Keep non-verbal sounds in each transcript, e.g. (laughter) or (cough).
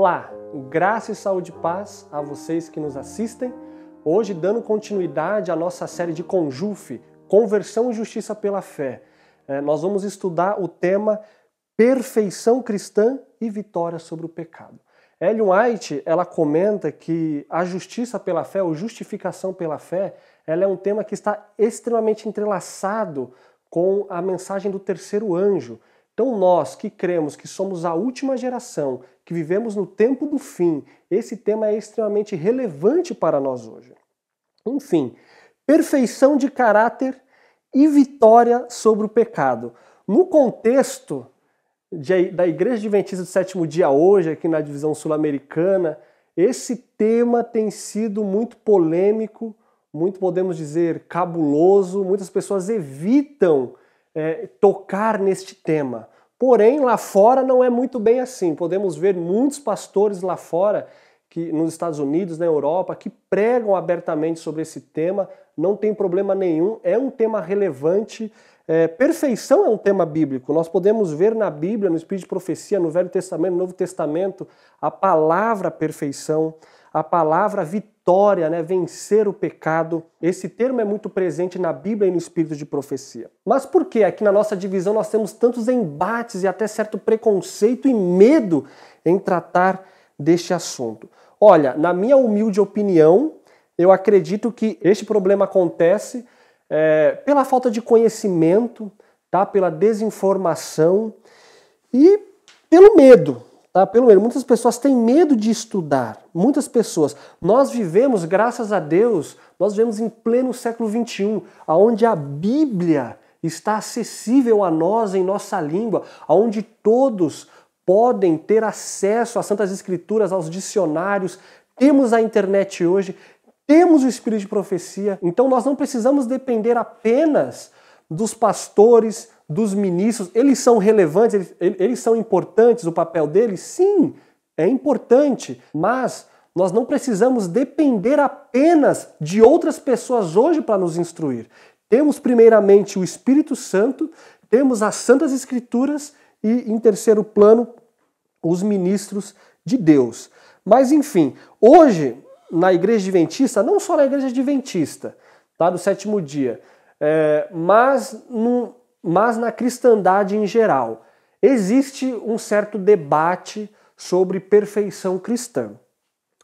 Olá, graça e saúde e paz a vocês que nos assistem. Hoje, dando continuidade à nossa série de Conjufe, Conversão e Justiça pela Fé, é, nós vamos estudar o tema Perfeição Cristã e Vitória sobre o Pecado. Ellen White, ela comenta que a justiça pela fé, ou justificação pela fé, ela é um tema que está extremamente entrelaçado com a mensagem do terceiro anjo. Então nós que cremos que somos a última geração que vivemos no tempo do fim. Esse tema é extremamente relevante para nós hoje. Enfim, perfeição de caráter e vitória sobre o pecado. No contexto de, da Igreja Adventista do Sétimo Dia hoje, aqui na divisão sul-americana, esse tema tem sido muito polêmico, muito podemos dizer cabuloso. Muitas pessoas evitam é, tocar neste tema. Porém, lá fora não é muito bem assim. Podemos ver muitos pastores lá fora, que nos Estados Unidos, na Europa, que pregam abertamente sobre esse tema, não tem problema nenhum, é um tema relevante. É, perfeição é um tema bíblico. Nós podemos ver na Bíblia, no Espírito de Profecia, no Velho Testamento, no Novo Testamento, a palavra perfeição a palavra vitória, né, vencer o pecado. Esse termo é muito presente na Bíblia e no espírito de profecia. Mas por que aqui na nossa divisão nós temos tantos embates e até certo preconceito e medo em tratar deste assunto? Olha, na minha humilde opinião, eu acredito que este problema acontece é, pela falta de conhecimento, tá? pela desinformação e pelo medo. Tá? Pelo menos, muitas pessoas têm medo de estudar. Muitas pessoas. Nós vivemos, graças a Deus, nós vivemos em pleno século XXI, onde a Bíblia está acessível a nós em nossa língua, onde todos podem ter acesso às Santas Escrituras, aos dicionários. Temos a internet hoje, temos o Espírito de Profecia, então nós não precisamos depender apenas dos pastores, dos ministros, eles são relevantes, eles, eles são importantes, o papel deles? Sim, é importante, mas nós não precisamos depender apenas de outras pessoas hoje para nos instruir. Temos primeiramente o Espírito Santo, temos as Santas Escrituras e, em terceiro plano, os ministros de Deus. Mas, enfim, hoje, na Igreja Adventista, não só na Igreja Adventista, tá, do sétimo dia, é, mas num, mas na cristandade em geral. Existe um certo debate sobre perfeição cristã,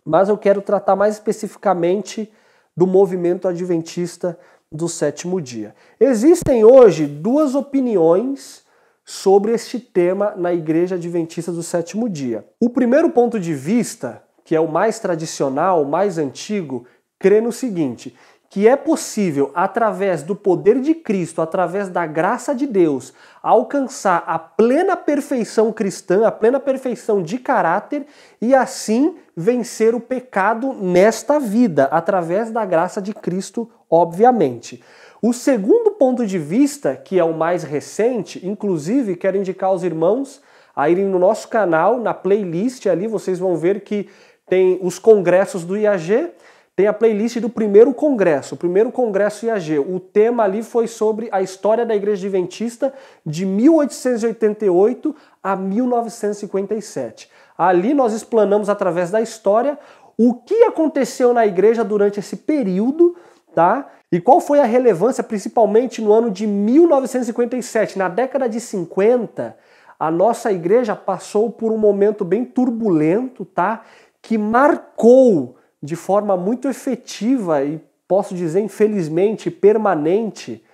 mas eu quero tratar mais especificamente do movimento adventista do sétimo dia. Existem hoje duas opiniões sobre este tema na Igreja Adventista do sétimo dia. O primeiro ponto de vista, que é o mais tradicional, o mais antigo, crê no seguinte: que é possível, através do poder de Cristo, através da graça de Deus, alcançar a plena perfeição cristã, a plena perfeição de caráter e assim vencer o pecado nesta vida, através da graça de Cristo, obviamente. O segundo ponto de vista, que é o mais recente, inclusive quero indicar aos irmãos a irem no nosso canal, na playlist ali, vocês vão ver que tem os congressos do IAG tem a playlist do primeiro congresso, o primeiro congresso IAG. O tema ali foi sobre a história da Igreja Adventista de 1888 a 1957. Ali nós explanamos através da história o que aconteceu na igreja durante esse período, tá? E qual foi a relevância, principalmente no ano de 1957, na década de 50, a nossa igreja passou por um momento bem turbulento, tá? Que marcou de forma muito efetiva e posso dizer, infelizmente, permanente,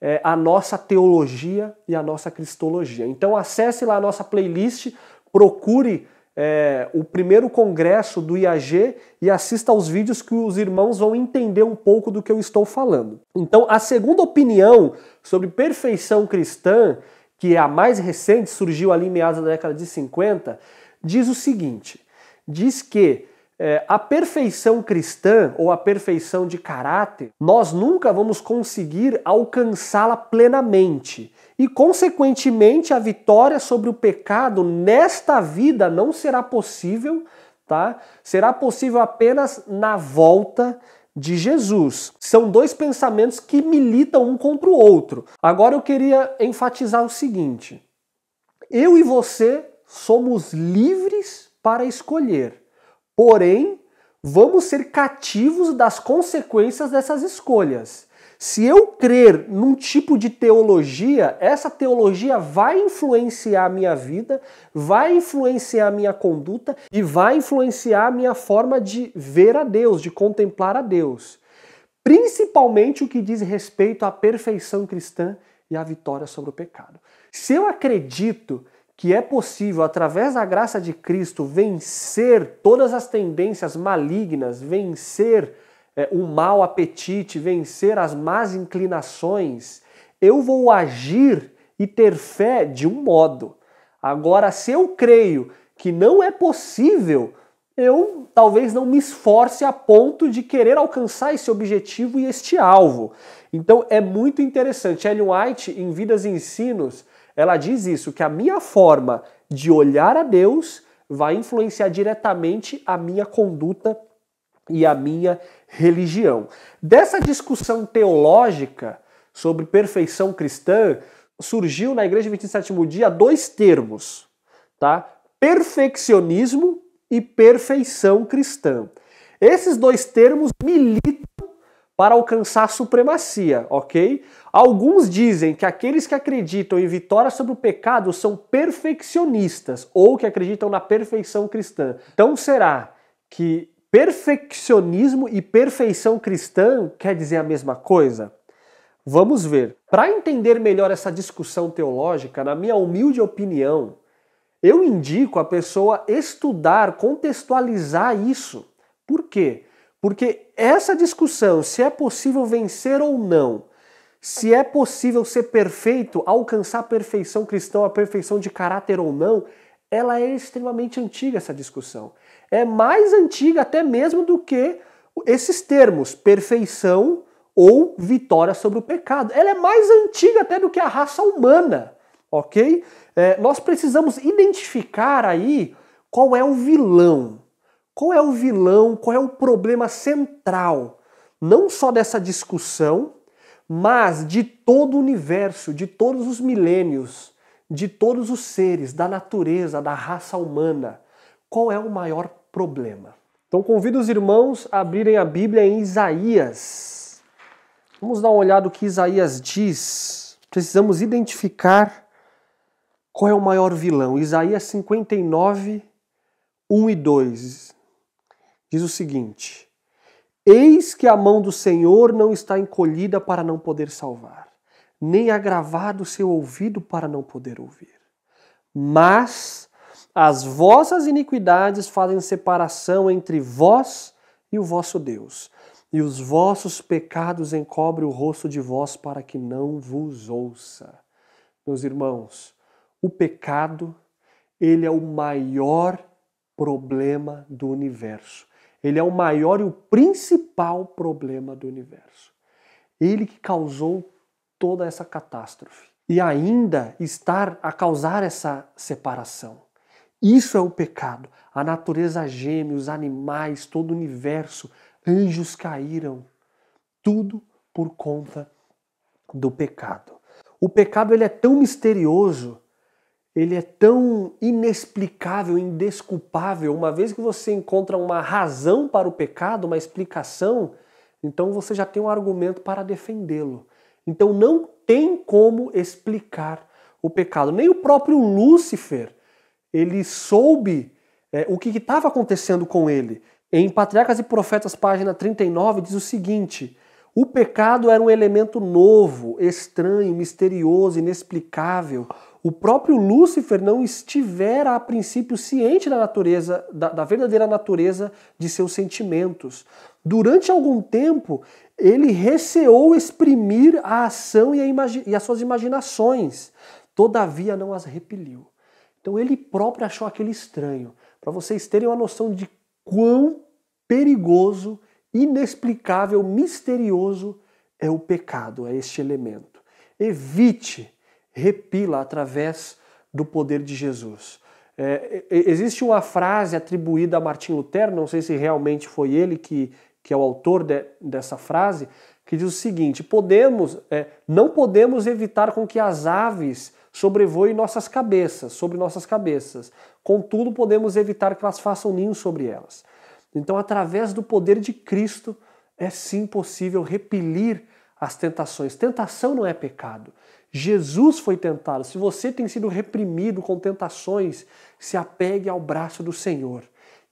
é, a nossa teologia e a nossa cristologia. Então acesse lá a nossa playlist, procure é, o primeiro congresso do IAG e assista aos vídeos que os irmãos vão entender um pouco do que eu estou falando. Então, a segunda opinião sobre perfeição cristã, que é a mais recente, surgiu ali em meados da década de 50, diz o seguinte: diz que é, a perfeição cristã ou a perfeição de caráter, nós nunca vamos conseguir alcançá-la plenamente. E, consequentemente, a vitória sobre o pecado nesta vida não será possível, tá? Será possível apenas na volta de Jesus. São dois pensamentos que militam um contra o outro. Agora eu queria enfatizar o seguinte: eu e você somos livres para escolher. Porém, vamos ser cativos das consequências dessas escolhas. Se eu crer num tipo de teologia, essa teologia vai influenciar a minha vida, vai influenciar a minha conduta e vai influenciar a minha forma de ver a Deus, de contemplar a Deus. Principalmente o que diz respeito à perfeição cristã e à vitória sobre o pecado. Se eu acredito que é possível, através da graça de Cristo, vencer todas as tendências malignas, vencer é, o mau apetite, vencer as más inclinações, eu vou agir e ter fé de um modo. Agora, se eu creio que não é possível, eu talvez não me esforce a ponto de querer alcançar esse objetivo e este alvo. Então é muito interessante. Ellen White, em Vidas e Ensinos, ela diz isso, que a minha forma de olhar a Deus vai influenciar diretamente a minha conduta e a minha religião. Dessa discussão teológica sobre perfeição cristã, surgiu na Igreja 27 Dia dois termos, tá? Perfeccionismo e perfeição cristã. Esses dois termos militam para alcançar a supremacia, ok? Alguns dizem que aqueles que acreditam em vitória sobre o pecado são perfeccionistas ou que acreditam na perfeição cristã. Então será que perfeccionismo e perfeição cristã quer dizer a mesma coisa? Vamos ver. Para entender melhor essa discussão teológica, na minha humilde opinião, eu indico a pessoa estudar, contextualizar isso. Por quê? Porque essa discussão, se é possível vencer ou não, se é possível ser perfeito, alcançar a perfeição cristã, a perfeição de caráter ou não, ela é extremamente antiga essa discussão. É mais antiga até mesmo do que esses termos, perfeição ou vitória sobre o pecado. Ela é mais antiga até do que a raça humana, ok? É, nós precisamos identificar aí qual é o vilão, qual é o vilão, qual é o problema central, não só dessa discussão, mas de todo o universo, de todos os milênios, de todos os seres, da natureza, da raça humana? Qual é o maior problema? Então convido os irmãos a abrirem a Bíblia em Isaías. Vamos dar uma olhada no que Isaías diz. Precisamos identificar qual é o maior vilão. Isaías 59, 1 e 2 diz o seguinte: Eis que a mão do Senhor não está encolhida para não poder salvar, nem agravado o seu ouvido para não poder ouvir. Mas as vossas iniquidades fazem separação entre vós e o vosso Deus, e os vossos pecados encobrem o rosto de vós para que não vos ouça. Meus irmãos, o pecado, ele é o maior problema do universo. Ele é o maior e o principal problema do universo. Ele que causou toda essa catástrofe. E ainda estar a causar essa separação. Isso é o pecado. A natureza gêmea, os animais, todo o universo, anjos caíram. Tudo por conta do pecado. O pecado ele é tão misterioso ele é tão inexplicável, indesculpável. Uma vez que você encontra uma razão para o pecado, uma explicação, então você já tem um argumento para defendê-lo. Então não tem como explicar o pecado. Nem o próprio Lúcifer, ele soube é, o que estava acontecendo com ele. Em Patriarcas e Profetas, página 39, diz o seguinte: O pecado era um elemento novo, estranho, misterioso, inexplicável o próprio Lúcifer não estivera a princípio ciente da natureza, da, da, verdadeira natureza de seus sentimentos. Durante algum tempo, ele receou exprimir a ação e, a e as suas imaginações, todavia não as repeliu. Então ele próprio achou aquele estranho, para vocês terem uma noção de quão perigoso, inexplicável, misterioso é o pecado, é este elemento. Evite repila através do poder de Jesus. É, existe uma frase atribuída a Martim Lutero, não sei se realmente foi ele que, que é o autor de, dessa frase, que diz o seguinte: podemos, é, não podemos evitar com que as aves sobrevoem nossas cabeças, sobre nossas cabeças. Contudo, podemos evitar que elas façam ninho sobre elas. Então, através do poder de Cristo, é sim possível repelir as tentações. Tentação não é pecado. Jesus foi tentado. Se você tem sido reprimido com tentações, se apegue ao braço do Senhor,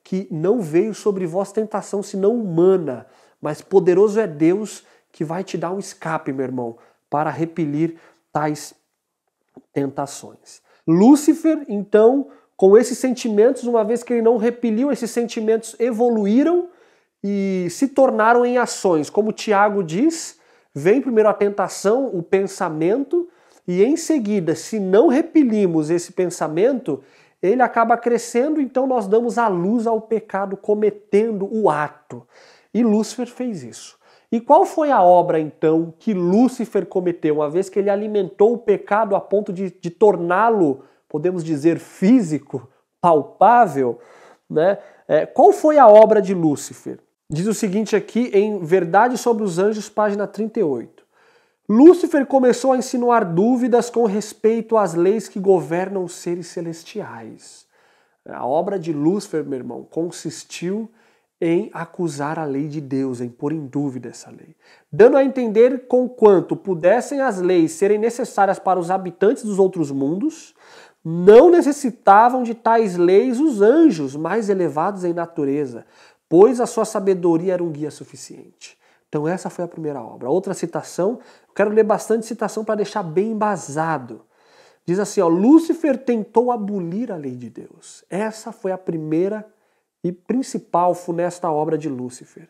que não veio sobre vós tentação senão humana, mas poderoso é Deus que vai te dar um escape, meu irmão, para repelir tais tentações. Lúcifer, então, com esses sentimentos, uma vez que ele não repeliu, esses sentimentos evoluíram e se tornaram em ações. Como Tiago diz, Vem primeiro a tentação, o pensamento, e em seguida, se não repelimos esse pensamento, ele acaba crescendo, então nós damos a luz ao pecado cometendo o ato. E Lúcifer fez isso. E qual foi a obra então que Lúcifer cometeu, uma vez que ele alimentou o pecado a ponto de, de torná-lo, podemos dizer, físico, palpável? Né? É, qual foi a obra de Lúcifer? Diz o seguinte aqui em Verdade sobre os Anjos, página 38. Lúcifer começou a insinuar dúvidas com respeito às leis que governam os seres celestiais. A obra de Lúcifer, meu irmão, consistiu em acusar a lei de Deus, em pôr em dúvida essa lei, dando a entender com quanto pudessem as leis serem necessárias para os habitantes dos outros mundos, não necessitavam de tais leis os anjos mais elevados em natureza, pois a sua sabedoria era um guia suficiente. Então essa foi a primeira obra. Outra citação, quero ler bastante citação para deixar bem embasado. Diz assim, ó, Lúcifer tentou abolir a lei de Deus. Essa foi a primeira e principal funesta obra de Lúcifer.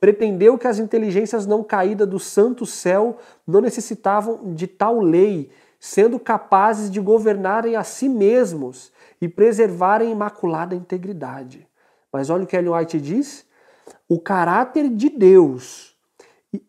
Pretendeu que as inteligências não caídas do santo céu não necessitavam de tal lei, sendo capazes de governarem a si mesmos e preservarem imaculada integridade. Mas olha o que Ellen White diz: o caráter de Deus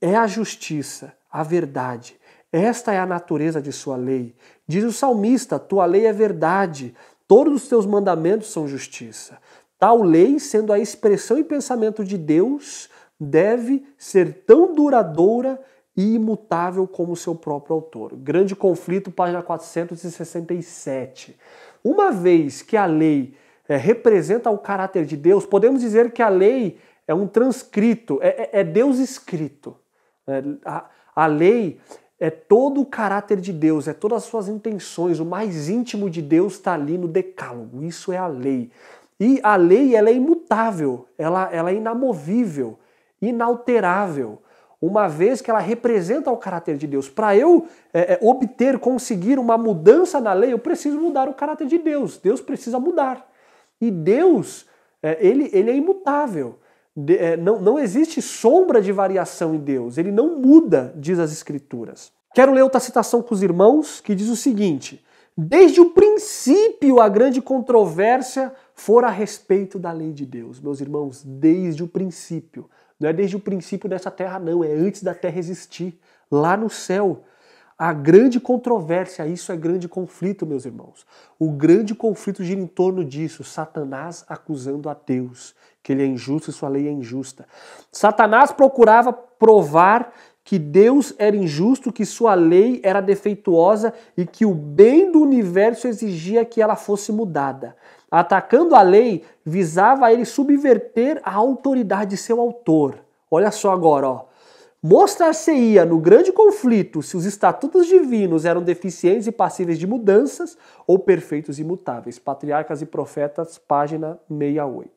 é a justiça, a verdade. Esta é a natureza de sua lei. Diz o salmista: tua lei é verdade, todos os teus mandamentos são justiça. Tal lei, sendo a expressão e pensamento de Deus, deve ser tão duradoura e imutável como seu próprio autor. Grande conflito, página 467. Uma vez que a lei é, representa o caráter de Deus. Podemos dizer que a lei é um transcrito, é, é, é Deus escrito. É, a, a lei é todo o caráter de Deus, é todas as suas intenções, o mais íntimo de Deus está ali no decálogo, isso é a lei. E a lei ela é imutável, ela, ela é inamovível, inalterável, uma vez que ela representa o caráter de Deus. Para eu é, é obter, conseguir uma mudança na lei, eu preciso mudar o caráter de Deus, Deus precisa mudar. E Deus, é, ele, ele é imutável. É, não, não existe sombra de variação em Deus. Ele não muda, diz as Escrituras. Quero ler outra citação com os irmãos que diz o seguinte: Desde o princípio, a grande controvérsia for a respeito da lei de Deus. Meus irmãos, desde o princípio. Não é desde o princípio dessa terra, não. É antes da terra existir, lá no céu. A grande controvérsia, isso é grande conflito, meus irmãos. O grande conflito gira em torno disso, Satanás acusando a Deus, que ele é injusto e sua lei é injusta. Satanás procurava provar que Deus era injusto, que sua lei era defeituosa e que o bem do universo exigia que ela fosse mudada. Atacando a lei, visava ele subverter a autoridade de seu autor. Olha só agora, ó Mostrar-se-ia no grande conflito se os estatutos divinos eram deficientes e passíveis de mudanças ou perfeitos e imutáveis. Patriarcas e Profetas, página 68.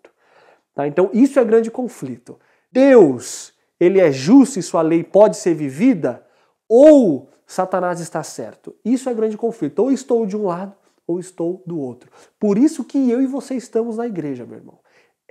Tá? Então, isso é grande conflito. Deus, ele é justo e sua lei pode ser vivida? Ou Satanás está certo? Isso é grande conflito. Ou estou de um lado ou estou do outro. Por isso que eu e você estamos na igreja, meu irmão.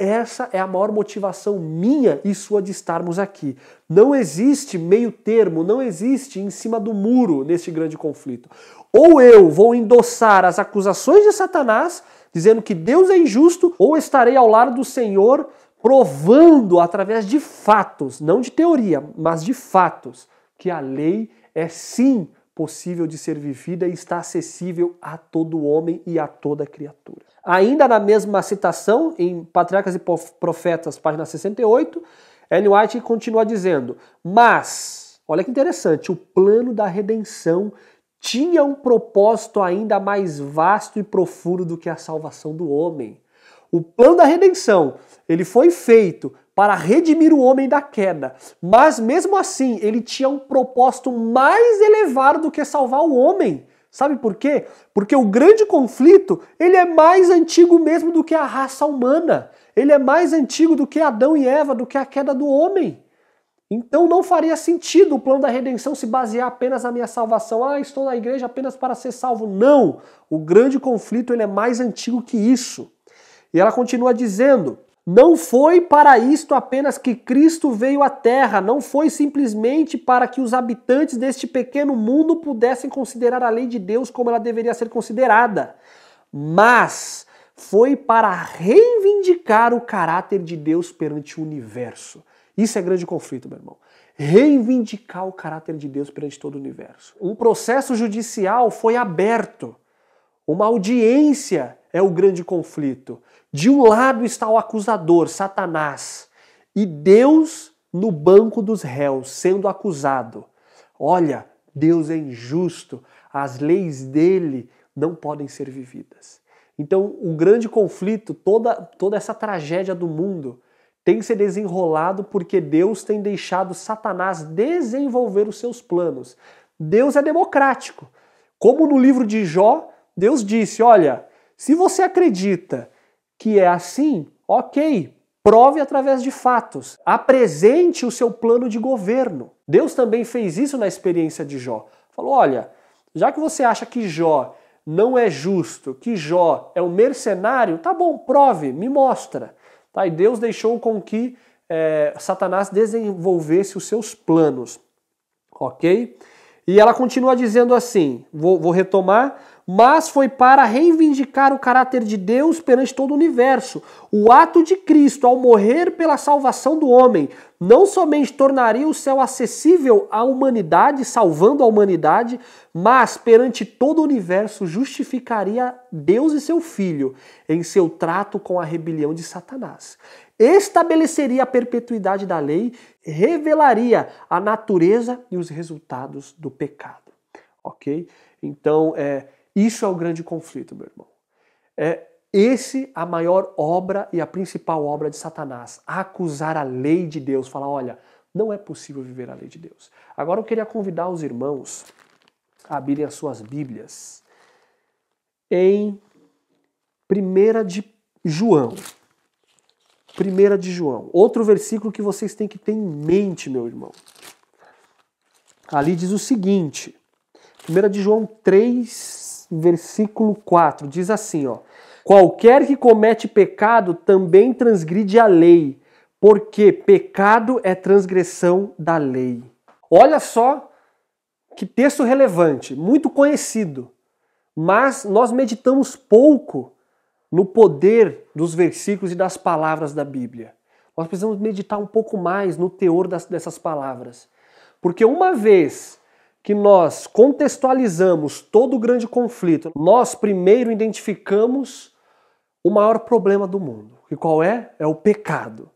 Essa é a maior motivação minha e sua de estarmos aqui. Não existe meio termo, não existe em cima do muro neste grande conflito. Ou eu vou endossar as acusações de Satanás, dizendo que Deus é injusto, ou estarei ao lado do Senhor, provando através de fatos, não de teoria, mas de fatos, que a lei é sim possível de ser vivida e está acessível a todo homem e a toda criatura. Ainda na mesma citação, em Patriarcas e Profetas, página 68, Ellen White continua dizendo: Mas, olha que interessante, o plano da redenção tinha um propósito ainda mais vasto e profundo do que a salvação do homem. O plano da redenção, ele foi feito para redimir o homem da queda, mas mesmo assim, ele tinha um propósito mais elevado do que salvar o homem. Sabe por quê? Porque o grande conflito, ele é mais antigo mesmo do que a raça humana. Ele é mais antigo do que Adão e Eva, do que a queda do homem. Então não faria sentido o plano da redenção se basear apenas na minha salvação. Ah, estou na igreja apenas para ser salvo. Não! O grande conflito ele é mais antigo que isso. E ela continua dizendo: não foi para isto apenas que Cristo veio à Terra, não foi simplesmente para que os habitantes deste pequeno mundo pudessem considerar a lei de Deus como ela deveria ser considerada, mas foi para reivindicar o caráter de Deus perante o universo. Isso é grande conflito, meu irmão. Reivindicar o caráter de Deus perante todo o universo. Um processo judicial foi aberto, uma audiência é o grande conflito. De um lado está o acusador, Satanás, e Deus no banco dos réus, sendo acusado. Olha, Deus é injusto, as leis dele não podem ser vividas. Então, o grande conflito, toda, toda essa tragédia do mundo, tem que ser desenrolado porque Deus tem deixado Satanás desenvolver os seus planos. Deus é democrático. Como no livro de Jó, Deus disse: Olha, se você acredita que é assim, ok, prove através de fatos, apresente o seu plano de governo. Deus também fez isso na experiência de Jó. Falou: olha, já que você acha que Jó não é justo, que Jó é um mercenário, tá bom, prove, me mostra. Tá? E Deus deixou com que é, Satanás desenvolvesse os seus planos. Ok? E ela continua dizendo assim: vou, vou retomar mas foi para reivindicar o caráter de Deus perante todo o universo. O ato de Cristo ao morrer pela salvação do homem não somente tornaria o céu acessível à humanidade, salvando a humanidade, mas perante todo o universo justificaria Deus e seu filho em seu trato com a rebelião de Satanás. Estabeleceria a perpetuidade da lei, revelaria a natureza e os resultados do pecado. OK? Então, é isso é o grande conflito, meu irmão. É esse a maior obra e a principal obra de Satanás, acusar a lei de Deus, falar, olha, não é possível viver a lei de Deus. Agora eu queria convidar os irmãos a abrirem as suas Bíblias em 1 de João. 1 de João. Outro versículo que vocês têm que ter em mente, meu irmão. Ali diz o seguinte: 1 de João 3, versículo 4, diz assim, ó: Qualquer que comete pecado também transgride a lei, porque pecado é transgressão da lei. Olha só que texto relevante, muito conhecido, mas nós meditamos pouco no poder dos versículos e das palavras da Bíblia. Nós precisamos meditar um pouco mais no teor das, dessas palavras. Porque uma vez que nós contextualizamos todo o grande conflito, nós primeiro identificamos o maior problema do mundo. E qual é? É o pecado.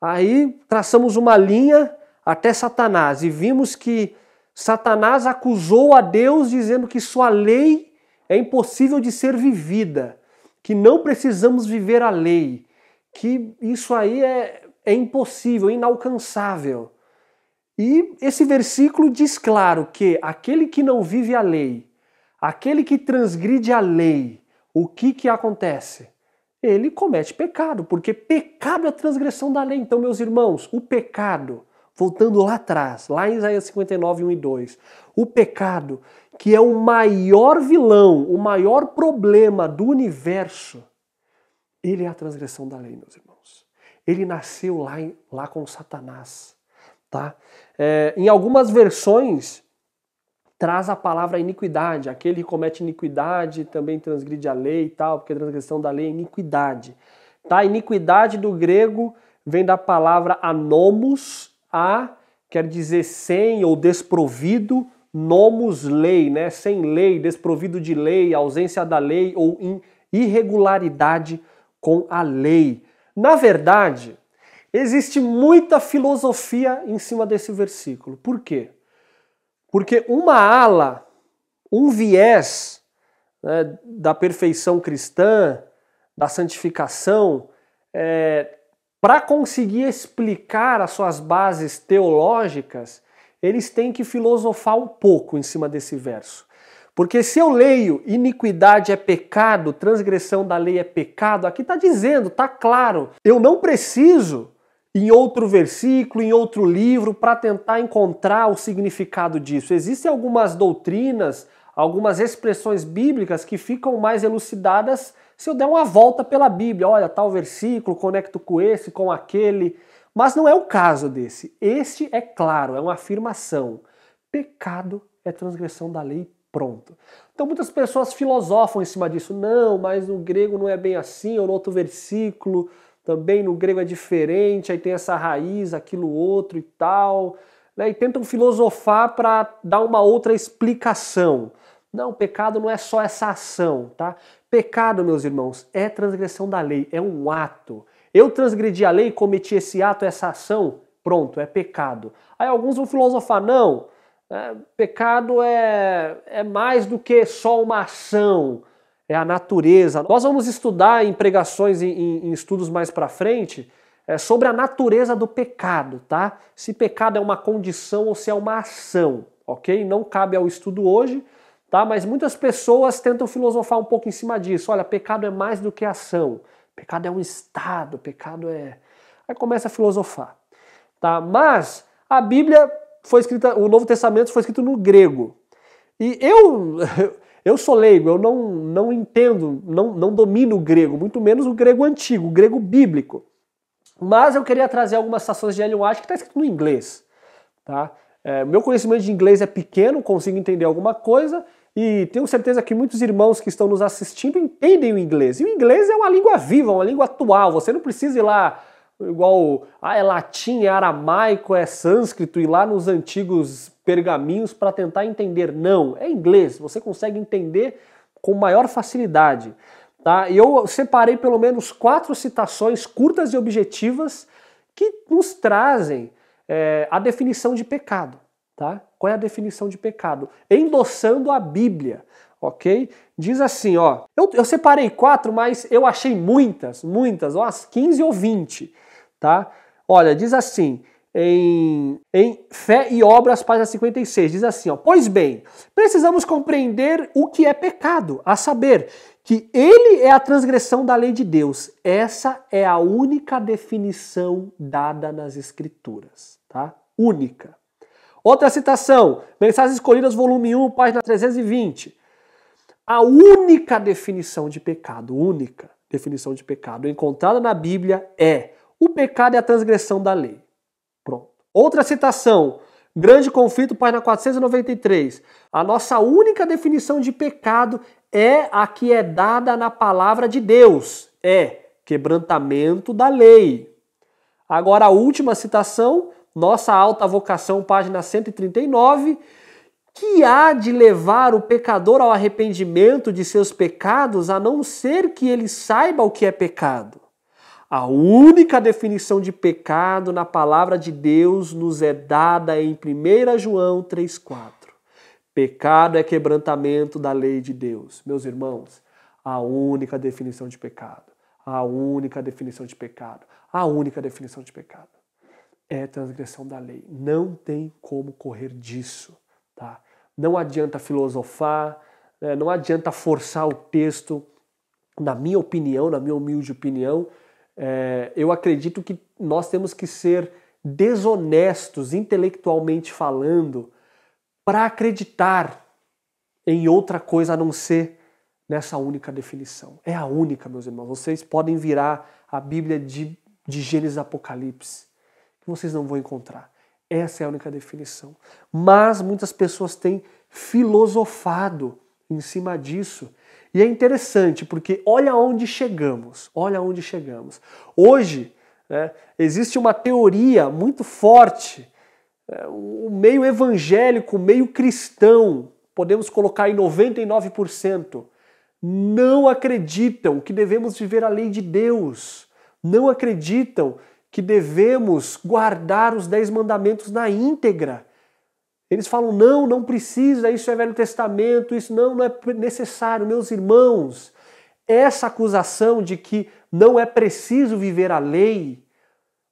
Aí traçamos uma linha até Satanás e vimos que Satanás acusou a Deus dizendo que sua lei é impossível de ser vivida, que não precisamos viver a lei, que isso aí é, é impossível, inalcançável. E esse versículo diz claro que aquele que não vive a lei, aquele que transgride a lei, o que que acontece? Ele comete pecado, porque pecado é a transgressão da lei. Então, meus irmãos, o pecado, voltando lá atrás, lá em Isaías 59, 1 e 2, o pecado, que é o maior vilão, o maior problema do universo, ele é a transgressão da lei, meus irmãos. Ele nasceu lá, lá com Satanás. Tá? É, em algumas versões, traz a palavra iniquidade. Aquele que comete iniquidade também transgride a lei e tal, porque a transgressão da lei é iniquidade. Tá? Iniquidade do grego vem da palavra anomos, a quer dizer sem ou desprovido, nomos lei, né? Sem lei, desprovido de lei, ausência da lei ou irregularidade com a lei. Na verdade, Existe muita filosofia em cima desse versículo. Por quê? Porque uma ala, um viés né, da perfeição cristã, da santificação, é, para conseguir explicar as suas bases teológicas, eles têm que filosofar um pouco em cima desse verso. Porque se eu leio iniquidade é pecado, transgressão da lei é pecado, aqui está dizendo, está claro, eu não preciso em outro versículo, em outro livro, para tentar encontrar o significado disso. Existem algumas doutrinas, algumas expressões bíblicas que ficam mais elucidadas se eu der uma volta pela Bíblia. Olha, tal versículo, conecto com esse, com aquele. Mas não é o caso desse. Este é claro, é uma afirmação. Pecado é transgressão da lei, pronto. Então muitas pessoas filosofam em cima disso. Não, mas no grego não é bem assim, ou no outro versículo também no grego é diferente, aí tem essa raiz, aquilo outro e tal, né? e tentam filosofar para dar uma outra explicação. Não, pecado não é só essa ação, tá? Pecado, meus irmãos, é transgressão da lei, é um ato. Eu transgredi a lei, cometi esse ato, essa ação, pronto, é pecado. Aí alguns vão filosofar, não, é, pecado é, é mais do que só uma ação, é a natureza. Nós vamos estudar em pregações, em, em, em estudos mais para frente, é sobre a natureza do pecado, tá? Se pecado é uma condição ou se é uma ação, ok? Não cabe ao estudo hoje, tá? Mas muitas pessoas tentam filosofar um pouco em cima disso. Olha, pecado é mais do que ação. Pecado é um estado, pecado é. Aí começa a filosofar, tá? Mas a Bíblia foi escrita, o Novo Testamento foi escrito no grego. E eu (laughs) Eu sou leigo, eu não, não entendo, não, não domino o grego, muito menos o grego antigo, o grego bíblico. Mas eu queria trazer algumas citações de Ellen White que está escrito no inglês. Tá? É, meu conhecimento de inglês é pequeno, consigo entender alguma coisa, e tenho certeza que muitos irmãos que estão nos assistindo entendem o inglês. E o inglês é uma língua viva, uma língua atual. Você não precisa ir lá igual ah, é latim, é aramaico, é sânscrito, e lá nos antigos pergaminhos para tentar entender. Não, é inglês, você consegue entender com maior facilidade. Tá? E eu separei pelo menos quatro citações curtas e objetivas que nos trazem é, a definição de pecado. Tá? Qual é a definição de pecado? Endossando a Bíblia, ok? Diz assim, ó, eu, eu separei quatro, mas eu achei muitas, muitas, ó, as 15 ou 20 tá? Olha, diz assim, em, em Fé e Obras, página 56, diz assim, ó, Pois bem, precisamos compreender o que é pecado, a saber, que ele é a transgressão da lei de Deus. Essa é a única definição dada nas Escrituras, tá? Única. Outra citação, Mensagens Escolhidas, volume 1, página 320. A única definição de pecado, única definição de pecado encontrada na Bíblia é o pecado é a transgressão da lei. Pronto. Outra citação, Grande Conflito, página 493. A nossa única definição de pecado é a que é dada na palavra de Deus. É quebrantamento da lei. Agora, a última citação, nossa alta vocação, página 139 que há de levar o pecador ao arrependimento de seus pecados, a não ser que ele saiba o que é pecado. A única definição de pecado na palavra de Deus nos é dada em 1 João 3,4. Pecado é quebrantamento da lei de Deus. Meus irmãos, a única definição de pecado, a única definição de pecado, a única definição de pecado é transgressão da lei. Não tem como correr disso, tá? Não adianta filosofar, né? não adianta forçar o texto, na minha opinião, na minha humilde opinião, é, eu acredito que nós temos que ser desonestos intelectualmente falando para acreditar em outra coisa a não ser nessa única definição. É a única, meus irmãos. Vocês podem virar a Bíblia de, de Gênesis Apocalipse, que vocês não vão encontrar. Essa é a única definição. Mas muitas pessoas têm filosofado em cima disso e é interessante porque olha onde chegamos, olha onde chegamos. Hoje né, existe uma teoria muito forte, né, o meio evangélico, o meio cristão, podemos colocar em 99%, não acreditam que devemos viver a lei de Deus, não acreditam que devemos guardar os dez mandamentos na íntegra. Eles falam: não, não precisa, isso é Velho Testamento, isso não, não é necessário. Meus irmãos, essa acusação de que não é preciso viver a lei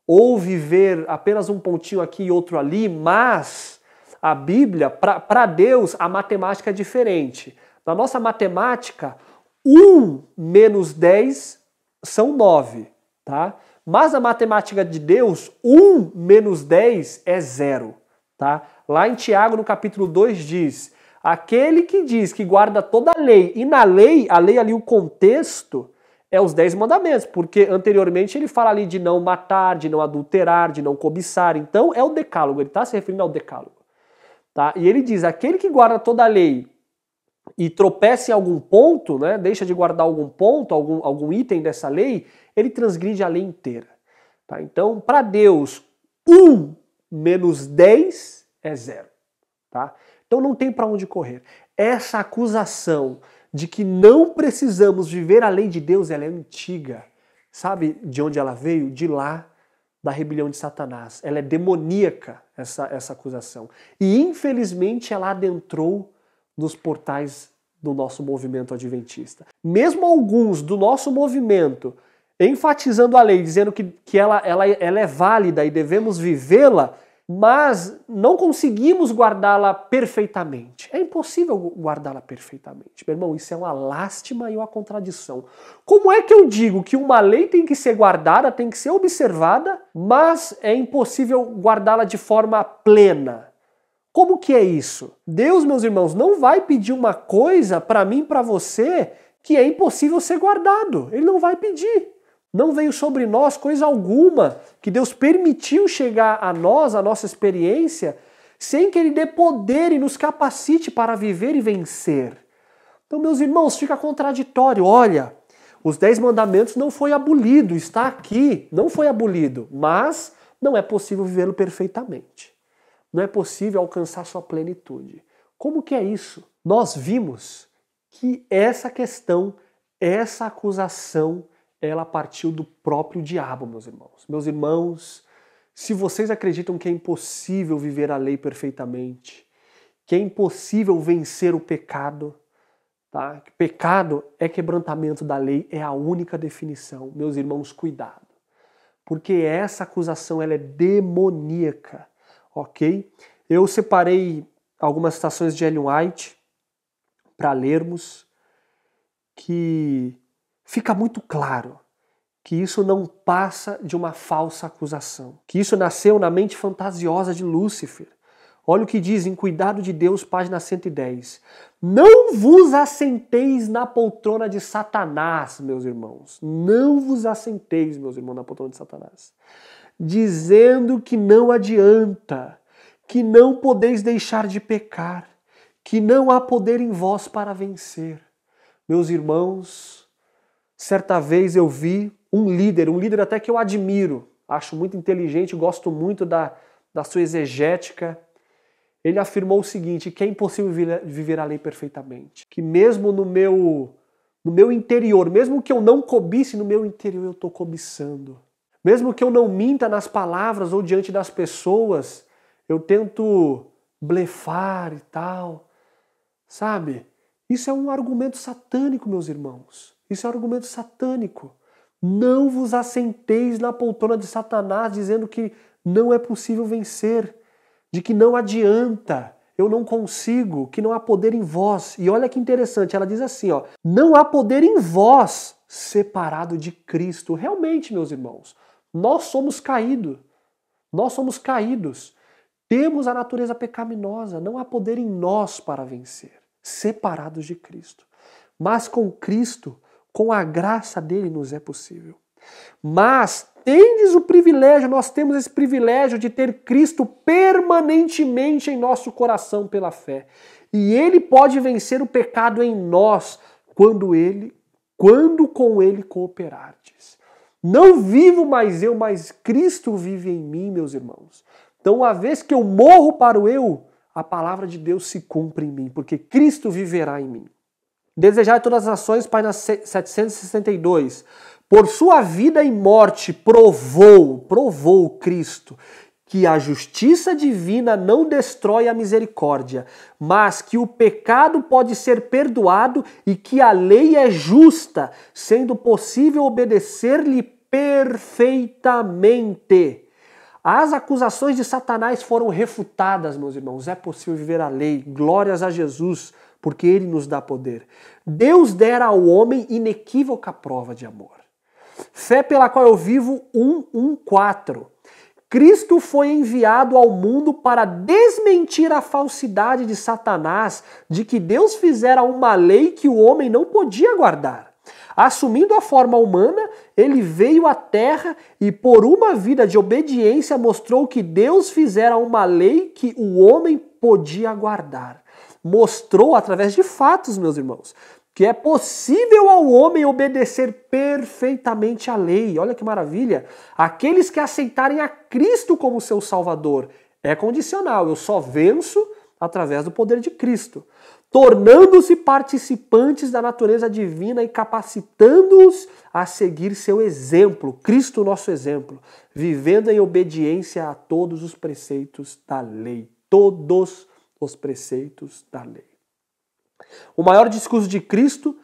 ou viver apenas um pontinho aqui e outro ali, mas a Bíblia, para Deus, a matemática é diferente. Na nossa matemática, 1 menos 10 são 9, tá? Mas a matemática de Deus, 1 menos 10 é zero. Tá? Lá em Tiago, no capítulo 2, diz: aquele que diz que guarda toda a lei, e na lei, a lei ali, o contexto, é os dez mandamentos, porque anteriormente ele fala ali de não matar, de não adulterar, de não cobiçar. Então é o decálogo, ele está se referindo ao decálogo. Tá? E ele diz: aquele que guarda toda a lei e tropeça em algum ponto, né, deixa de guardar algum ponto, algum, algum item dessa lei, ele transgride a lei inteira. Tá? Então, para Deus, um menos 10 é zero. Tá? Então não tem para onde correr. Essa acusação de que não precisamos viver a lei de Deus, ela é antiga. Sabe de onde ela veio? De lá, da rebelião de Satanás. Ela é demoníaca, essa, essa acusação. E infelizmente ela adentrou nos portais do nosso movimento adventista. Mesmo alguns do nosso movimento enfatizando a lei, dizendo que, que ela, ela, ela é válida e devemos vivê-la, mas não conseguimos guardá-la perfeitamente. É impossível guardá-la perfeitamente. Meu irmão, isso é uma lástima e uma contradição. Como é que eu digo que uma lei tem que ser guardada, tem que ser observada, mas é impossível guardá-la de forma plena? Como que é isso? Deus, meus irmãos, não vai pedir uma coisa para mim, para você, que é impossível ser guardado. Ele não vai pedir. Não veio sobre nós coisa alguma que Deus permitiu chegar a nós, a nossa experiência, sem que Ele dê poder e nos capacite para viver e vencer. Então, meus irmãos, fica contraditório. Olha, os dez mandamentos não foi abolido, está aqui, não foi abolido, mas não é possível vivê-lo perfeitamente. Não é possível alcançar sua plenitude. Como que é isso? Nós vimos que essa questão, essa acusação ela partiu do próprio diabo, meus irmãos. Meus irmãos, se vocês acreditam que é impossível viver a lei perfeitamente, que é impossível vencer o pecado, tá? Pecado é quebrantamento da lei, é a única definição. Meus irmãos, cuidado. Porque essa acusação ela é demoníaca, OK? Eu separei algumas citações de Ellen White para lermos que fica muito claro que isso não passa de uma falsa acusação, que isso nasceu na mente fantasiosa de Lúcifer. Olha o que diz em Cuidado de Deus, página 110. Não vos assenteis na poltrona de Satanás, meus irmãos. Não vos assenteis, meus irmãos, na poltrona de Satanás. Dizendo que não adianta, que não podeis deixar de pecar, que não há poder em vós para vencer. Meus irmãos, Certa vez eu vi um líder, um líder até que eu admiro, acho muito inteligente, gosto muito da, da sua exegética. Ele afirmou o seguinte: que é impossível viver a lei perfeitamente. Que mesmo no meu no meu interior, mesmo que eu não cobisse, no meu interior eu estou cobiçando. Mesmo que eu não minta nas palavras ou diante das pessoas, eu tento blefar e tal. Sabe? Isso é um argumento satânico, meus irmãos. Isso é um argumento satânico. Não vos assenteis na poltrona de Satanás dizendo que não é possível vencer, de que não adianta, eu não consigo, que não há poder em vós. E olha que interessante, ela diz assim, ó: não há poder em vós separado de Cristo. Realmente, meus irmãos, nós somos caídos. Nós somos caídos. Temos a natureza pecaminosa, não há poder em nós para vencer, separados de Cristo. Mas com Cristo com a graça dele nos é possível. Mas tendes o privilégio, nós temos esse privilégio de ter Cristo permanentemente em nosso coração pela fé. E ele pode vencer o pecado em nós quando ele, quando com ele cooperardes. Não vivo mais eu, mas Cristo vive em mim, meus irmãos. Então, uma vez que eu morro para o eu, a palavra de Deus se cumpre em mim, porque Cristo viverá em mim. Desejai todas as ações, página 762. Por sua vida e morte provou, provou Cristo, que a justiça divina não destrói a misericórdia, mas que o pecado pode ser perdoado e que a lei é justa, sendo possível obedecer-lhe perfeitamente. As acusações de Satanás foram refutadas, meus irmãos. É possível viver a lei. Glórias a Jesus porque ele nos dá poder. Deus dera ao homem inequívoca prova de amor. Fé pela qual eu vivo 114. Cristo foi enviado ao mundo para desmentir a falsidade de Satanás de que Deus fizera uma lei que o homem não podia guardar. Assumindo a forma humana, ele veio à terra e, por uma vida de obediência, mostrou que Deus fizera uma lei que o homem podia guardar mostrou através de fatos, meus irmãos, que é possível ao homem obedecer perfeitamente à lei. Olha que maravilha! Aqueles que aceitarem a Cristo como seu Salvador é condicional. Eu só venço através do poder de Cristo, tornando-se participantes da natureza divina e capacitando-os a seguir seu exemplo, Cristo nosso exemplo, vivendo em obediência a todos os preceitos da lei, todos os preceitos da lei. O maior discurso de Cristo,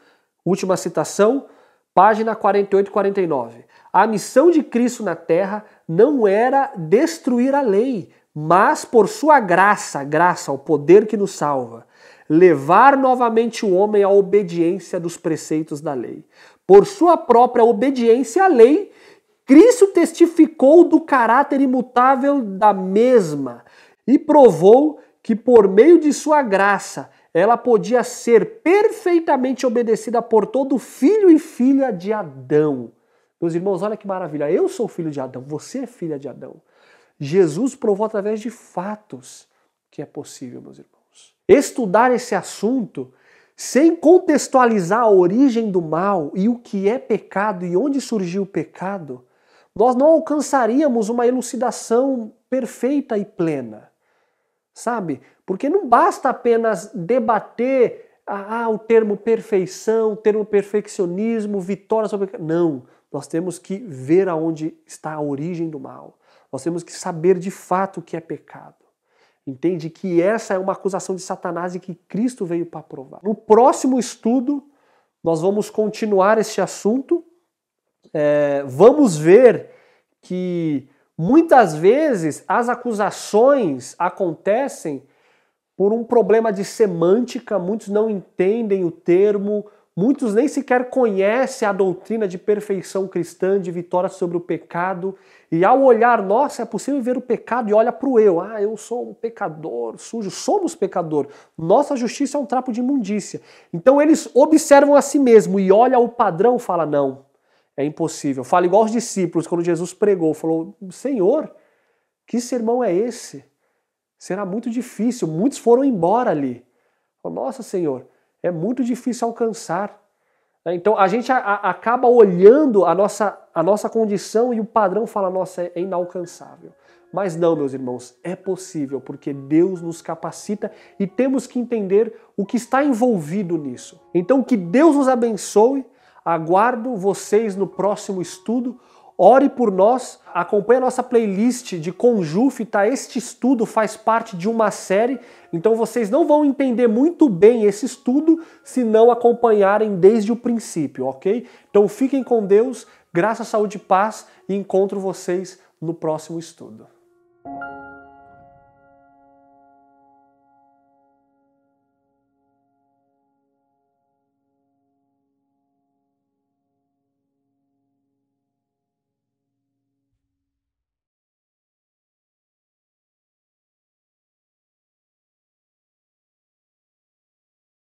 última citação, página 48 e 49. A missão de Cristo na terra não era destruir a lei, mas por sua graça, graça, ao poder que nos salva, levar novamente o homem à obediência dos preceitos da lei. Por sua própria obediência à lei, Cristo testificou do caráter imutável da mesma e provou que por meio de sua graça ela podia ser perfeitamente obedecida por todo filho e filha de Adão. Meus irmãos, olha que maravilha. Eu sou filho de Adão, você é filha de Adão. Jesus provou através de fatos que é possível, meus irmãos. Estudar esse assunto sem contextualizar a origem do mal e o que é pecado e onde surgiu o pecado, nós não alcançaríamos uma elucidação perfeita e plena sabe? Porque não basta apenas debater ah, ah, o termo perfeição, o termo perfeccionismo, vitória sobre. Não, nós temos que ver aonde está a origem do mal. Nós temos que saber de fato o que é pecado. Entende que essa é uma acusação de Satanás e que Cristo veio para provar. No próximo estudo, nós vamos continuar esse assunto. É, vamos ver que Muitas vezes as acusações acontecem por um problema de semântica, muitos não entendem o termo, muitos nem sequer conhecem a doutrina de perfeição cristã, de vitória sobre o pecado, e ao olhar, nossa, é possível ver o pecado e olha para o eu, ah, eu sou um pecador sujo, somos pecador, nossa justiça é um trapo de imundícia. Então eles observam a si mesmo e olha o padrão, fala não, é impossível. Fala igual os discípulos quando Jesus pregou, falou: Senhor, que sermão é esse? Será muito difícil. Muitos foram embora ali. Falou, Nossa, Senhor, é muito difícil alcançar. Né, então a gente a, a, acaba olhando a nossa, a nossa condição e o padrão fala: Nossa, é inalcançável. Mas não, meus irmãos, é possível, porque Deus nos capacita e temos que entender o que está envolvido nisso. Então, que Deus nos abençoe Aguardo vocês no próximo estudo. Ore por nós, acompanhe a nossa playlist de Conjuf, tá? Este estudo faz parte de uma série, então vocês não vão entender muito bem esse estudo se não acompanharem desde o princípio, ok? Então fiquem com Deus, graça, saúde e paz e encontro vocês no próximo estudo.